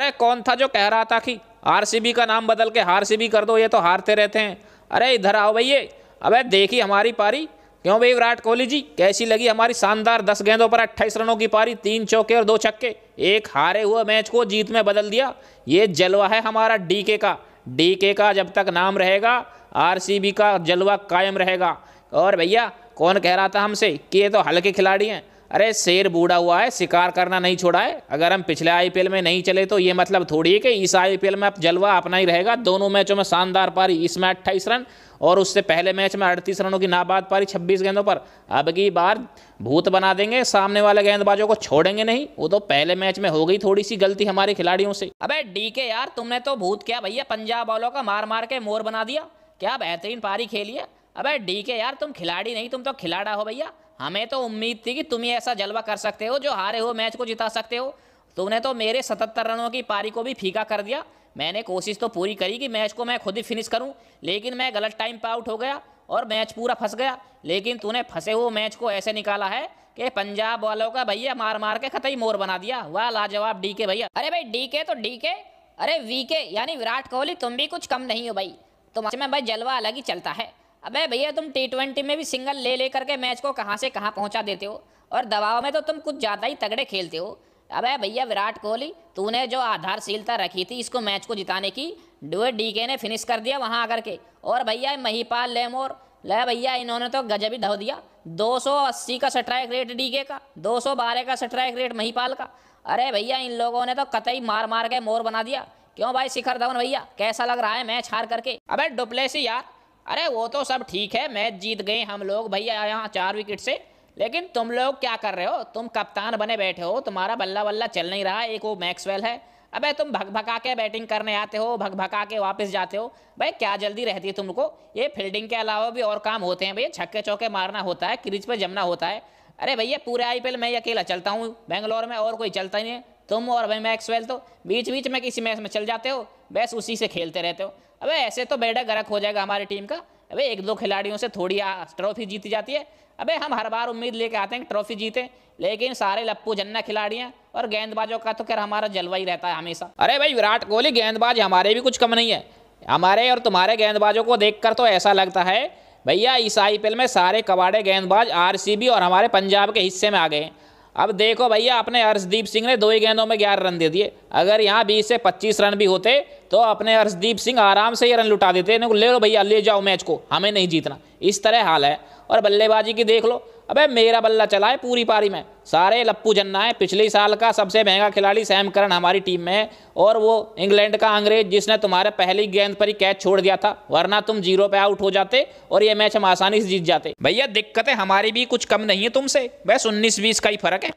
अरे कौन था जो कह रहा था कि आरसीबी का नाम बदल के हारसीबी कर दो ये तो हारते रहते हैं अरे इधर आओ भैया अबे देखी हमारी पारी क्यों भाई विराट कोहली जी कैसी लगी हमारी शानदार दस गेंदों पर अट्ठाईस रनों की पारी तीन चौके और दो छक्के एक हारे हुए मैच को जीत में बदल दिया ये जलवा है हमारा डीके का डीके का जब तक नाम रहेगा आरसीबी का जलवा कायम रहेगा और भैया कौन कह रहा था हमसे कि ये तो हल्के खिलाड़ी हैं अरे शेर बूढ़ा हुआ है शिकार करना नहीं छोड़ा है अगर हम पिछले आईपीएल में नहीं चले तो ये मतलब थोड़ी है कि इस आईपीएल में अब जलवा अपना ही रहेगा दोनों मैचों में शानदार पारी इसमें अट्ठाईस रन और उससे पहले मैच में अड़तीस रनों की नाबाद पारी छब्बीस गेंदों पर अब की बार भूत बना देंगे सामने वाले गेंदबाजों को छोड़ेंगे नहीं वो तो पहले मैच में हो गई थोड़ी सी गलती हमारे खिलाड़ियों से अब डीके यार तुमने तो भूत क्या भैया पंजाब वालों का मार मार के मोर बना दिया क्या बेहतरीन पारी खेली है अब डी यार तुम खिलाड़ी नहीं तुम तो खिलाड़ा हो भैया हमें तो उम्मीद थी कि तुम ही ऐसा जलवा कर सकते हो जो हारे हो मैच को जिता सकते हो तुमने तो मेरे सतहत्तर रनों की पारी को भी फीका कर दिया मैंने कोशिश तो पूरी करी कि मैच को मैं खुद ही फिनिश करूं लेकिन मैं गलत टाइम पर आउट हो गया और मैच पूरा फंस गया लेकिन तूने फंसे हुए मैच को ऐसे निकाला है कि पंजाब वालों का भैया मार मार के खतई मोर बना दिया वाह लाजवाब डी के भैया अरे भाई डी के तो डी के अरे वी के यानी विराट कोहली तुम भी कुछ कम नहीं हो भाई तो में भाई जलवा अलग ही चलता है अबे भैया तुम टी ट्वेंटी में भी सिंगल ले ले करके मैच को कहाँ से कहाँ पहुँचा देते हो और दबाव में तो तुम कुछ ज़्यादा ही तगड़े खेलते हो अबे भैया विराट कोहली तूने जो आधारशीलता रखी थी इसको मैच को जिताने की डुए डीके ने फिनिश कर दिया वहाँ आकर के और भैया महीपाल लेमोर ले भैया इन्होंने तो गजब ही धो दिया 280 का स्ट्राइक रेट डीके का 212 का स्ट्राइक रेट महीपाल का अरे भैया इन लोगों ने तो कतई मार मार के मोर बना दिया क्यों भाई शिखर धवन भैया कैसा लग रहा है मैच हार करके अबे डुप्लेसी यार अरे वो तो सब ठीक है मैच जीत गए हम लोग भैया यहाँ चार विकेट से लेकिन तुम लोग क्या कर रहे हो तुम कप्तान बने बैठे हो तुम्हारा बल्ला बल्ला चल नहीं रहा एक वो मैक्सवेल है अबे तुम भग भगा के बैटिंग करने आते हो भग भगा के वापस जाते हो भाई क्या जल्दी रहती है तुमको ये फील्डिंग के अलावा भी और काम होते हैं भैया छक्के चौके मारना होता है क्रीज पर जमना होता है अरे भैया पूरे आईपीएल मैं अकेला चलता हूँ बेंगलोर में और कोई चलता ही नहीं है तुम और भाई मैक्सवेल तो बीच बीच में किसी मैच में चल जाते हो बस उसी से खेलते रहते हो अबे ऐसे तो बेटा गर्क हो जाएगा हमारी टीम का अबे एक दो खिलाड़ियों से थोड़ी ट्रॉफी जीती जाती है अबे हम हर बार उम्मीद लेके आते हैं ट्रॉफी जीते लेकिन सारे लप्पू जन्ना खिलाड़ी हैं और गेंदबाजों का तो खैर हमारा जलवा ही रहता है हमेशा अरे भाई विराट कोहली गेंदबाज हमारे भी कुछ कम नहीं है हमारे और तुम्हारे गेंदबाजों को देख तो ऐसा लगता है भैया इस आई में सारे कबाड़े गेंदबाज आर और हमारे पंजाब के हिस्से में आ गए हैं अब देखो भैया अपने हर्षदीप सिंह ने दो ही गेंदों में ग्यारह रन दे दिए अगर यहाँ बीस से पच्चीस रन भी होते तो अपने हर्षदीप सिंह आराम से ये रन लुटा देते हैं ले लो भैया ले जाओ मैच को हमें नहीं जीतना इस तरह हाल है और बल्लेबाजी की देख लो अबे मेरा बल्ला चला है पूरी पारी में सारे लप्पू जन्ना है पिछले साल का सबसे महंगा खिलाड़ी सैम करण हमारी टीम में है और वो इंग्लैंड का अंग्रेज जिसने तुम्हारे पहली गेंद पर ही कैच छोड़ दिया था वरना तुम जीरो पे आउट हो जाते और ये मैच हम आसानी से जीत जाते भैया दिक्कतें हमारी भी कुछ कम नहीं है तुमसे बस उन्नीस बीस का ही फर्क है